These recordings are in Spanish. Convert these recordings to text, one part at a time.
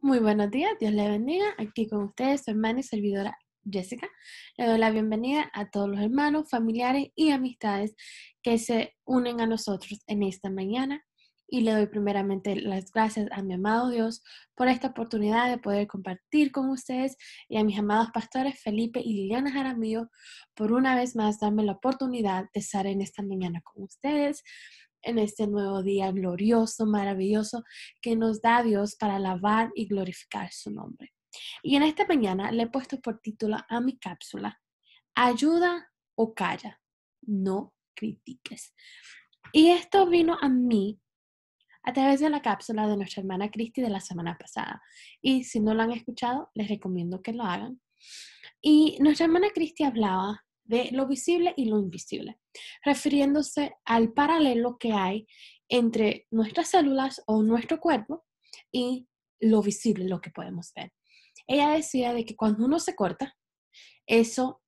Muy buenos días, Dios le bendiga. Aquí con ustedes su hermana y servidora Jessica. Le doy la bienvenida a todos los hermanos, familiares y amistades que se unen a nosotros en esta mañana. Y le doy primeramente las gracias a mi amado Dios por esta oportunidad de poder compartir con ustedes y a mis amados pastores Felipe y Liliana Jaramillo por una vez más darme la oportunidad de estar en esta mañana con ustedes en este nuevo día glorioso, maravilloso que nos da Dios para alabar y glorificar su nombre. Y en esta mañana le he puesto por título a mi cápsula, ayuda o calla, no critiques. Y esto vino a mí a través de la cápsula de nuestra hermana Cristi de la semana pasada. Y si no lo han escuchado, les recomiendo que lo hagan. Y nuestra hermana Cristi hablaba de lo visible y lo invisible, refiriéndose al paralelo que hay entre nuestras células o nuestro cuerpo y lo visible, lo que podemos ver. Ella decía de que cuando uno se corta, eso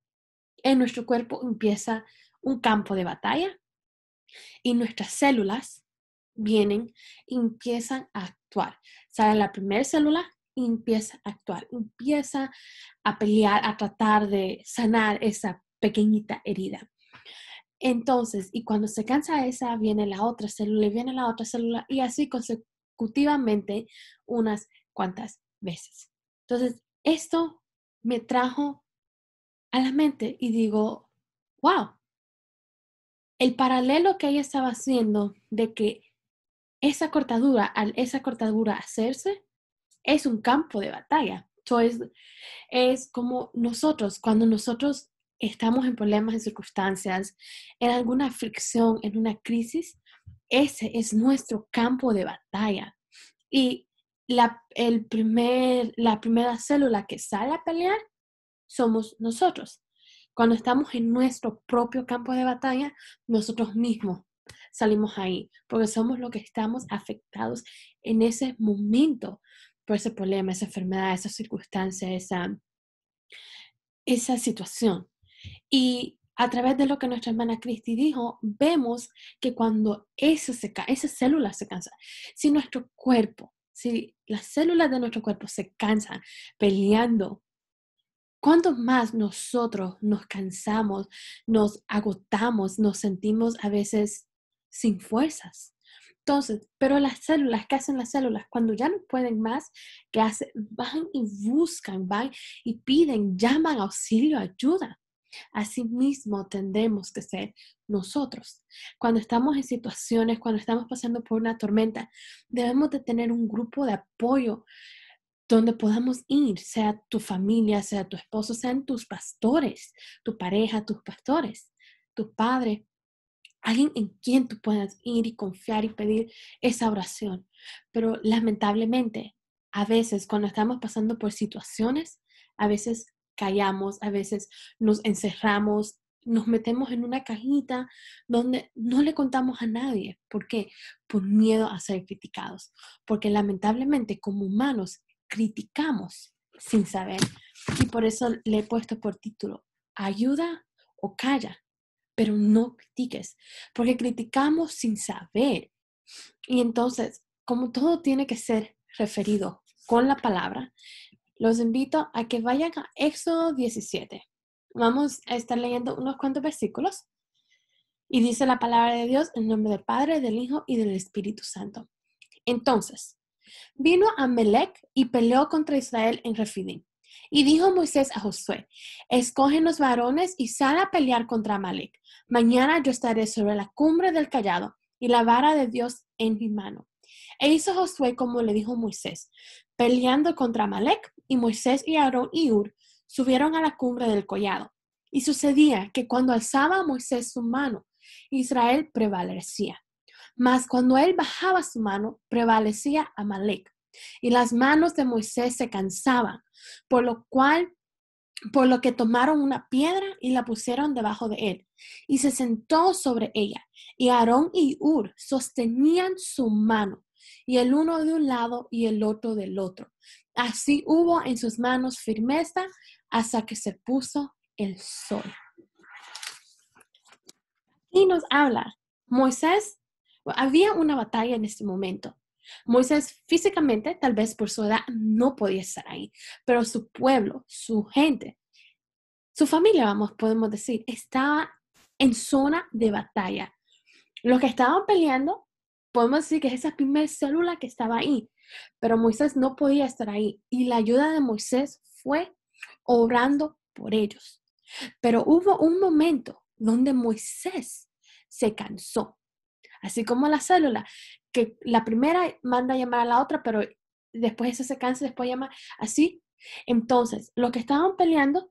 en nuestro cuerpo empieza un campo de batalla y nuestras células vienen y empiezan a actuar. Sale la primera célula y empieza a actuar, empieza a pelear, a tratar de sanar esa pequeñita herida. Entonces, y cuando se cansa esa, viene la otra célula viene la otra célula y así consecutivamente unas cuantas veces. Entonces, esto me trajo a la mente y digo, wow, el paralelo que ella estaba haciendo de que esa cortadura, al esa cortadura hacerse, es un campo de batalla. Entonces, es como nosotros, cuando nosotros estamos en problemas, en circunstancias, en alguna fricción, en una crisis, ese es nuestro campo de batalla. Y la, el primer, la primera célula que sale a pelear somos nosotros. Cuando estamos en nuestro propio campo de batalla, nosotros mismos salimos ahí, porque somos los que estamos afectados en ese momento por ese problema, esa enfermedad, esa circunstancia, esa, esa situación. Y a través de lo que nuestra hermana Cristi dijo, vemos que cuando eso se, esas células se cansan, si nuestro cuerpo, si las células de nuestro cuerpo se cansan peleando, ¿cuánto más nosotros nos cansamos, nos agotamos, nos sentimos a veces sin fuerzas? Entonces, pero las células, ¿qué hacen las células? Cuando ya no pueden más, ¿qué hacen? Van y buscan, van y piden, llaman auxilio, ayuda. Asimismo, tendremos que ser nosotros. Cuando estamos en situaciones, cuando estamos pasando por una tormenta, debemos de tener un grupo de apoyo donde podamos ir, sea tu familia, sea tu esposo, sean tus pastores, tu pareja, tus pastores, tu padre. alguien en quien tú puedas ir y confiar y pedir esa oración. Pero lamentablemente, a veces cuando estamos pasando por situaciones, a veces callamos, a veces nos encerramos, nos metemos en una cajita donde no le contamos a nadie. ¿Por qué? Por miedo a ser criticados. Porque lamentablemente como humanos criticamos sin saber. Y por eso le he puesto por título, ayuda o calla, pero no critiques, porque criticamos sin saber. Y entonces, como todo tiene que ser referido con la palabra, los invito a que vayan a Éxodo 17. Vamos a estar leyendo unos cuantos versículos. Y dice la palabra de Dios en nombre del Padre, del Hijo y del Espíritu Santo. Entonces, vino Amelec y peleó contra Israel en Refidim. Y dijo Moisés a Josué, escogen los varones y sal a pelear contra Amalek. Mañana yo estaré sobre la cumbre del callado y la vara de Dios en mi mano. E hizo Josué como le dijo Moisés, peleando contra Amalek y Moisés y Aarón y Ur subieron a la cumbre del collado. Y sucedía que cuando alzaba Moisés su mano, Israel prevalecía. Mas cuando él bajaba su mano, prevalecía Amalek. Y las manos de Moisés se cansaban, por lo cual por lo que tomaron una piedra y la pusieron debajo de él, y se sentó sobre ella, y Aarón y Ur sostenían su mano, y el uno de un lado y el otro del otro, Así hubo en sus manos firmeza hasta que se puso el sol. Y nos habla, Moisés, había una batalla en este momento. Moisés físicamente, tal vez por su edad, no podía estar ahí, pero su pueblo, su gente, su familia, vamos, podemos decir, estaba en zona de batalla. Los que estaban peleando podemos decir que es esa primera célula que estaba ahí, pero Moisés no podía estar ahí y la ayuda de Moisés fue orando por ellos. Pero hubo un momento donde Moisés se cansó, así como la célula, que la primera manda a llamar a la otra, pero después esa se cansa, después llama así. Entonces, los que estaban peleando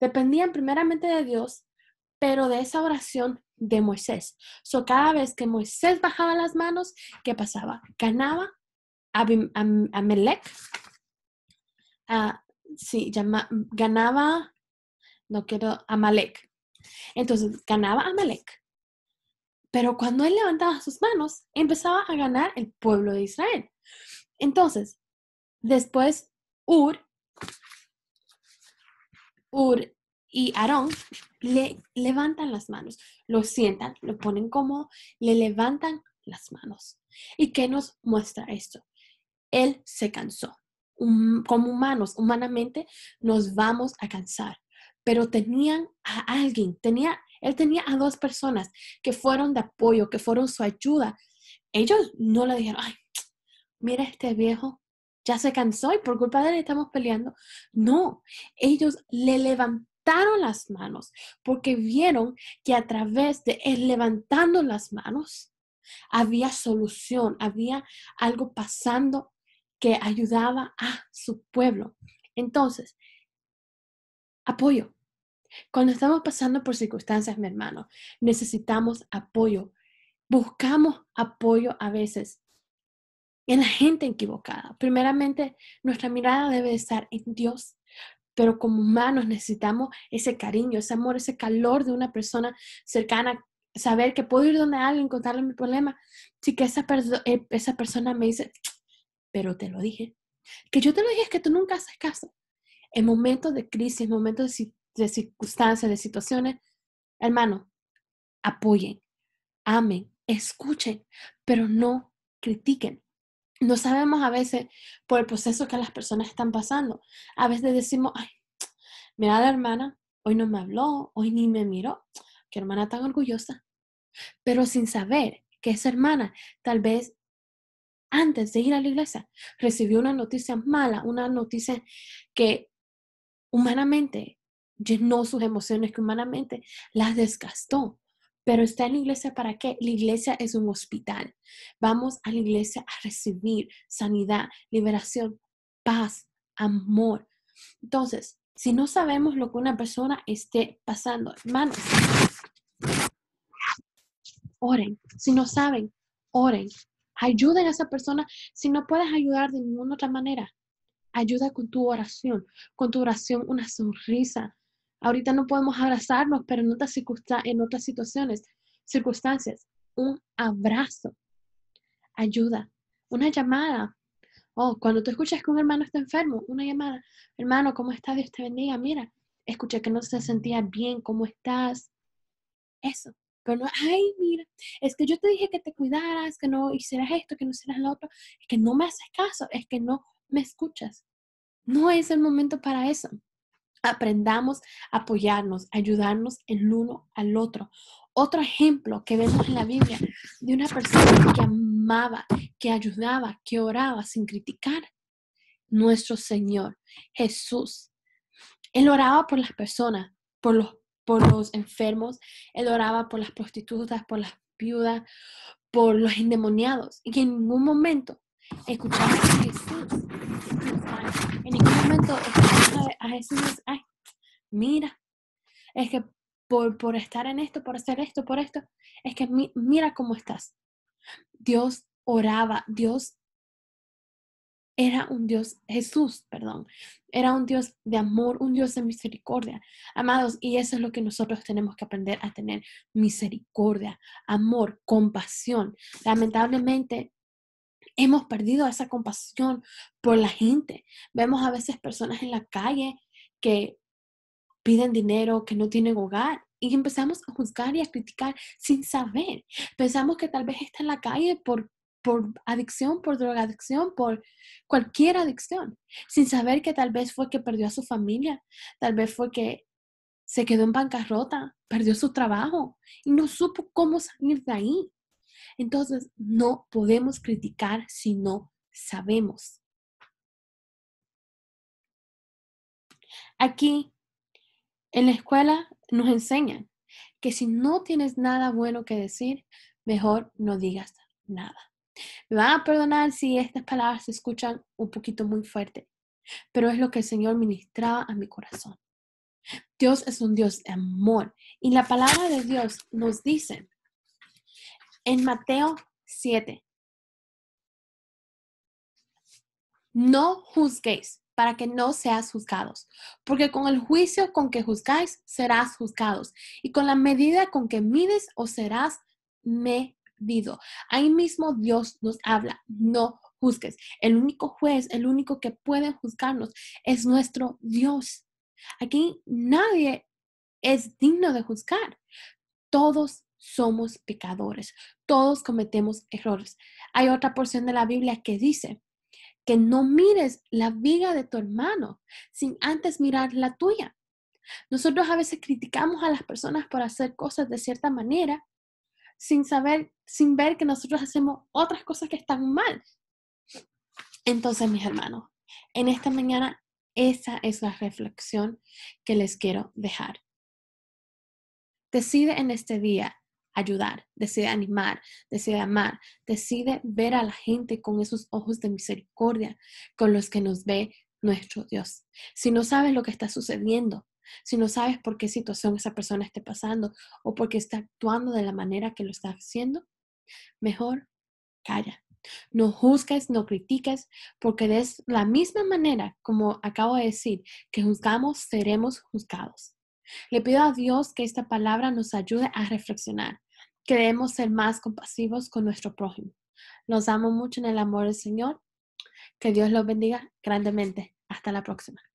dependían primeramente de Dios, pero de esa oración de Moisés. So, cada vez que Moisés bajaba las manos, ¿qué pasaba? Ganaba a Amalek ah, sí, ganaba, no quiero, Amalek. Entonces, ganaba a Amalek. Pero cuando él levantaba sus manos, empezaba a ganar el pueblo de Israel. Entonces, después Ur, Ur y Aarón le levantan las manos, lo sientan, lo ponen como, le levantan las manos. ¿Y qué nos muestra esto? Él se cansó. como humanos, humanamente, nos vamos a cansar. Pero tenían a alguien, tenía, él tenía a dos personas que fueron de apoyo, que fueron su ayuda. Ellos no le dijeron, ay, mira este viejo, ya se cansó y por culpa de él estamos peleando. No, ellos le levantaron levantaron las manos porque vieron que a través de él levantando las manos había solución, había algo pasando que ayudaba a su pueblo. Entonces, apoyo. Cuando estamos pasando por circunstancias, mi hermano, necesitamos apoyo. Buscamos apoyo a veces en la gente equivocada. Primeramente, nuestra mirada debe estar en Dios pero como humanos necesitamos ese cariño, ese amor, ese calor de una persona cercana, saber que puedo ir donde alguien, contarle mi problema. si que eh, esa, persona me dice, pero te lo dije. Que yo te lo dije es que tú nunca haces caso. En momentos de crisis, en momentos de circunstancias, de situaciones, hermano, apoyen, amen, escuchen, pero no critiquen. No sabemos a veces por el proceso que las personas están pasando. A veces decimos, ay, mira la hermana, hoy no me habló, hoy ni me miró. Qué hermana tan orgullosa. Pero sin saber que esa hermana tal vez antes de ir a la iglesia recibió una noticia mala, una noticia que humanamente llenó sus emociones, que humanamente las desgastó. Pero está en la iglesia para qué? La iglesia es un hospital. Vamos a la iglesia a recibir sanidad, liberación, paz, amor. Entonces, si no sabemos lo que una persona esté pasando, hermanos, oren. Si no saben, oren. Ayuden a esa persona. Si no puedes ayudar de ninguna otra manera, ayuda con tu oración, con tu oración una sonrisa, Ahorita no podemos abrazarnos, pero en otras, en otras situaciones, circunstancias, un abrazo ayuda, una llamada. Oh, cuando tú escuchas que un hermano está enfermo, una llamada. Hermano, ¿cómo estás? Dios te bendiga. Mira, escuché que no se sentía bien, ¿cómo estás? Eso. Pero no, ay, mira, es que yo te dije que te cuidaras, que no hicieras esto, que no hicieras lo otro. Es que no me haces caso, es que no me escuchas. No es el momento para eso aprendamos a apoyarnos, ayudarnos el uno al otro. Otro ejemplo que vemos en la Biblia de una persona que amaba, que ayudaba, que oraba sin criticar, nuestro Señor Jesús. Él oraba por las personas, por los, por los enfermos, él oraba por las prostitutas, por las viudas, por los endemoniados y en ningún momento escuchamos a Jesús. En ningún momento a Jesús, mira, es que por, por, estar en esto, por hacer esto, por esto, es que mira cómo estás. Dios oraba, Dios era un Dios, Jesús, perdón, era un Dios de amor, un Dios de misericordia. Amados, y eso es lo que nosotros tenemos que aprender a tener, misericordia, amor, compasión. Lamentablemente, Hemos perdido esa compasión por la gente. Vemos a veces personas en la calle que piden dinero, que no tienen hogar. Y empezamos a juzgar y a criticar sin saber. Pensamos que tal vez está en la calle por, por adicción, por drogadicción, por cualquier adicción. Sin saber que tal vez fue que perdió a su familia, tal vez fue que se quedó en bancarrota, perdió su trabajo y no supo cómo salir de ahí. Entonces, no podemos criticar si no sabemos. Aquí, en la escuela, nos enseñan que si no tienes nada bueno que decir, mejor no digas nada. Me van a perdonar si estas palabras se escuchan un poquito muy fuerte, pero es lo que el Señor ministraba a mi corazón. Dios es un Dios de amor y la palabra de Dios nos dice en Mateo 7. No juzguéis para que no seas juzgados, porque con el juicio con que juzgáis serás juzgados, y con la medida con que mides o serás medido. Ahí mismo Dios nos habla, no juzgues. El único juez, el único que puede juzgarnos es nuestro Dios. Aquí nadie es digno de juzgar. Todos somos pecadores, todos cometemos errores. Hay otra porción de la Biblia que dice que no mires la viga de tu hermano sin antes mirar la tuya. Nosotros a veces criticamos a las personas por hacer cosas de cierta manera sin saber, sin ver que nosotros hacemos otras cosas que están mal. Entonces, mis hermanos, en esta mañana esa es la reflexión que les quiero dejar. Decide en este día ayudar, decide animar, decide amar, decide ver a la gente con esos ojos de misericordia con los que nos ve nuestro Dios. Si no sabes lo que está sucediendo, si no sabes por qué situación esa persona esté pasando o por qué está actuando de la manera que lo está haciendo, mejor calla. No juzgues, no critiques, porque de la misma manera, como acabo de decir, que juzgamos, seremos juzgados. Le pido a Dios que esta palabra nos ayude a reflexionar, Queremos ser más compasivos con nuestro prójimo. Nos amo mucho en el amor del Señor. Que Dios los bendiga grandemente. Hasta la próxima.